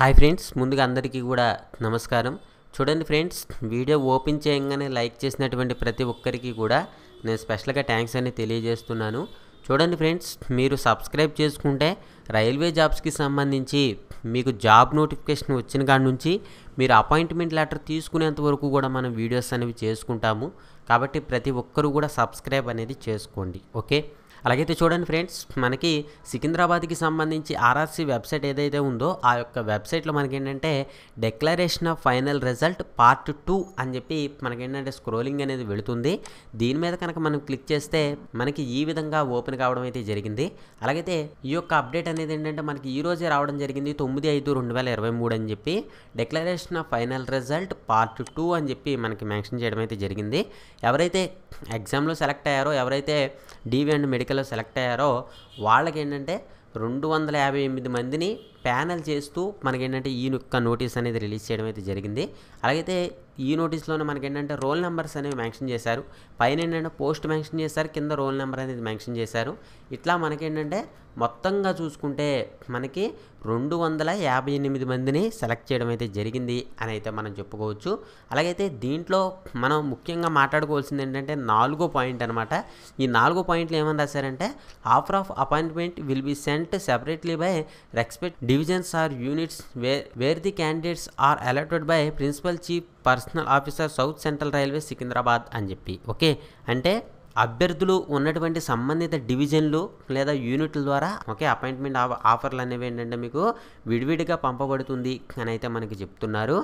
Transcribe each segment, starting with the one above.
hi friends ముందుగా అందరికీ కూడా నమస్కారం చూడండి ఫ్రెండ్స్ వీడియో ఓపెన్ చేయగానే లైక్ చేసినటువంటి ప్రతి ఒక్కరికి కూడా నేను స్పెషల్గా థ్యాంక్స్ అని తెలియజేస్తున్నాను చూడండి ఫ్రెండ్స్ మీరు సబ్స్క్రైబ్ చేసుకుంటే రైల్వే జాబ్స్కి సంబంధించి మీకు జాబ్ నోటిఫికేషన్ వచ్చిన కాడి నుంచి మీరు అపాయింట్మెంట్ లెటర్ తీసుకునేంత వరకు కూడా మనం వీడియోస్ అనేవి చేసుకుంటాము కాబట్టి ప్రతి ఒక్కరు కూడా సబ్స్క్రైబ్ అనేది చేసుకోండి ఓకే అలాగైతే చూడండి ఫ్రెండ్స్ మనకి సికింద్రాబాద్కి సంబంధించి ఆర్ఆర్సీ వెబ్సైట్ ఏదైతే ఉందో ఆ యొక్క వెబ్సైట్లో మనకేంటంటే declaration of final result part two అని చెప్పి మనకేంటంటే స్క్రోలింగ్ అనేది వెళుతుంది దీని మీద కనుక మనం క్లిక్ చేస్తే మనకి ఈ విధంగా ఓపెన్ కావడం అయితే జరిగింది అలాగైతే ఈ యొక్క అప్డేట్ అనేది ఏంటంటే మనకి ఈ రోజే రావడం జరిగింది తొమ్మిది ఐదు రెండు వేల ఇరవై మూడు అని చెప్పి declaration of final result part two అని చెప్పి మనకి మెన్షన్ చేయడం అయితే జరిగింది ఎవరైతే ఎగ్జామ్లో సెలెక్ట్ అయ్యారో ఎవరైతే డివి అండ్ మెడికల్లో సెలెక్ట్ అయ్యారో వాళ్ళకి ఏంటంటే రెండు వందల యాభై ఎనిమిది మందిని ప్యానల్ చేస్తూ మనకేంటంటే ఈ యొక్క నోటీస్ అనేది రిలీజ్ చేయడం అయితే జరిగింది అలాగైతే ఈ నోటీస్లోనే మనకేంటంటే రోల్ నెంబర్స్ అనేవి మెన్షన్ చేశారు పైన ఏంటంటే పోస్ట్ మెన్షన్ చేశారు కింద రోల్ నెంబర్ అనేది మెన్షన్ చేశారు ఇట్లా మనకేంటంటే మొత్తంగా చూసుకుంటే మనకి రెండు వందల యాభై ఎనిమిది మందిని సెలెక్ట్ చేయడం అయితే జరిగింది అని అయితే మనం చెప్పుకోవచ్చు అలాగైతే దీంట్లో మనం ముఖ్యంగా మాట్లాడుకోవాల్సింది ఏంటంటే నాలుగో పాయింట్ అనమాట ఈ నాలుగో పాయింట్లు ఏమని రాశారంటే offer of appointment will be sent separately by respect divisions or units way where the candidates are allotted by principal chief personnel officer South Central Railway Secunderabad అని చెప్పి ఓకే అంటే అభ్యర్థులు ఉన్నటువంటి సంబంధిత డివిజన్లు లేదా యూనిట్ల ద్వారా ఒకే అపాయింట్మెంట్ ఆఫర్లు అనేవి ఏంటంటే మీకు విడివిడిగా పంపబడుతుంది అని అయితే మనకి చెప్తున్నారు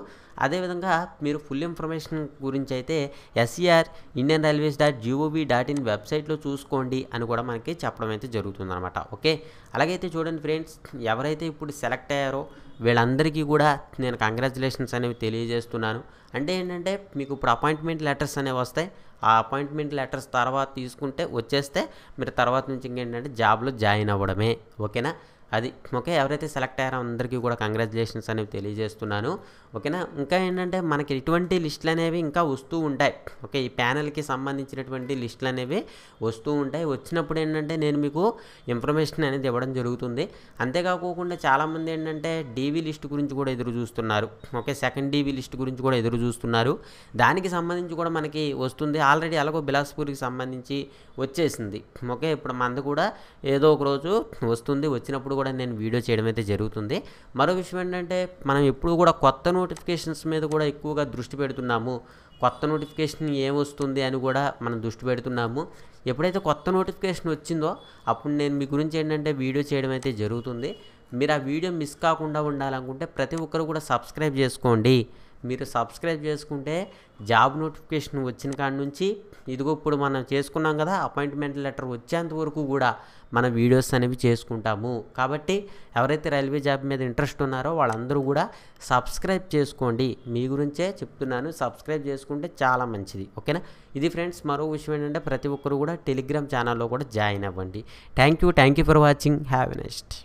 అదేవిధంగా మీరు ఫుల్ ఇన్ఫర్మేషన్ గురించి అయితే SER Indian railways dot gov dot in వెబ్సైట్లో చూసుకోండి అని కూడా మనకి చెప్పడం అయితే జరుగుతుందన్నమాట ఓకే అలాగైతే చూడండి ఫ్రెండ్స్ ఎవరైతే ఇప్పుడు సెలెక్ట్ అయ్యారో వీళ్ళందరికీ కూడా నేను కంగ్రాచులేషన్స్ అనేవి తెలియజేస్తున్నాను అంటే ఏంటంటే మీకు ఇప్పుడు అపాయింట్మెంట్ లెటర్స్ అనేవి వస్తాయి ఆ అపాయింట్మెంట్ లెటర్స్ తర్వాత తీసుకుంటే వచ్చేస్తే మీరు తర్వాత నుంచి ఇంకేంటంటే జాబ్లో జాయిన్ అవ్వడమే ఓకేనా అది ఓకే ఎవరైతే సెలెక్ట్ అయ్యారో అందరికీ కూడా కంగ్రాచులేషన్స్ అనేవి తెలియజేస్తున్నాను ఓకేనా ఇంకా ఏంటంటే మనకి ఇటువంటి లిస్టులు అనేవి ఇంకా వస్తూ ఉంటాయి ఓకే ఈ ప్యానల్కి సంబంధించినటువంటి లిస్టులు అనేవి వస్తూ ఉంటాయి వచ్చినప్పుడు ఏంటంటే నేను మీకు ఇన్ఫర్మేషన్ అనేది ఇవ్వడం జరుగుతుంది అంతేకాకుండా చాలామంది ఏంటంటే డీవీ లిస్ట్ గురించి కూడా ఎదురు చూస్తున్నారు ఓకే సెకండ్ డీవీ లిస్ట్ గురించి కూడా ఎదురు చూస్తున్నారు దానికి సంబంధించి కూడా మనకి వస్తుంది ఆల్రెడీ అలాగో బిలాస్పూర్కి సంబంధించి వచ్చేసింది ఓకే ఇప్పుడు మంది కూడా ఏదో ఒక రోజు వస్తుంది వచ్చినప్పుడు కూడా నేను వీడియో చేయడం అయితే జరుగుతుంది మరో విషయం ఏంటంటే మనం ఎప్పుడు కూడా కొత్త నోటిఫికేషన్స్ మీద కూడా ఎక్కువగా దృష్టి పెడుతున్నాము కొత్త నోటిఫికేషన్ ఏమొస్తుంది అని కూడా మనం దృష్టి పెడుతున్నాము ఎప్పుడైతే కొత్త నోటిఫికేషన్ వచ్చిందో అప్పుడు నేను మీ గురించి ఏంటంటే వీడియో చేయడం అయితే జరుగుతుంది మీరు ఆ వీడియో మిస్ కాకుండా ఉండాలనుకుంటే ప్రతి ఒక్కరు కూడా సబ్స్క్రైబ్ చేసుకోండి మీరు సబ్స్క్రైబ్ చేసుకుంటే జాబ్ నోటిఫికేషన్ వచ్చిన కాడి నుంచి ఇదిగో ఇప్పుడు మనం చేసుకున్నాం కదా అపాయింట్మెంట్ లెటర్ వచ్చేంత వరకు కూడా మన వీడియోస్ అనేవి చేసుకుంటాము కాబట్టి ఎవరైతే రైల్వే జాబ్ మీద ఇంట్రెస్ట్ ఉన్నారో వాళ్ళందరూ కూడా సబ్స్క్రైబ్ చేసుకోండి మీ గురించే చెప్తున్నాను సబ్స్క్రైబ్ చేసుకుంటే చాలా మంచిది ఓకేనా ఇది ఫ్రెండ్స్ మరో విషయం ఏంటంటే ప్రతి ఒక్కరు కూడా టెలిగ్రామ్ ఛానల్లో కూడా జాయిన్ అవ్వండి thank you thank you for watching have next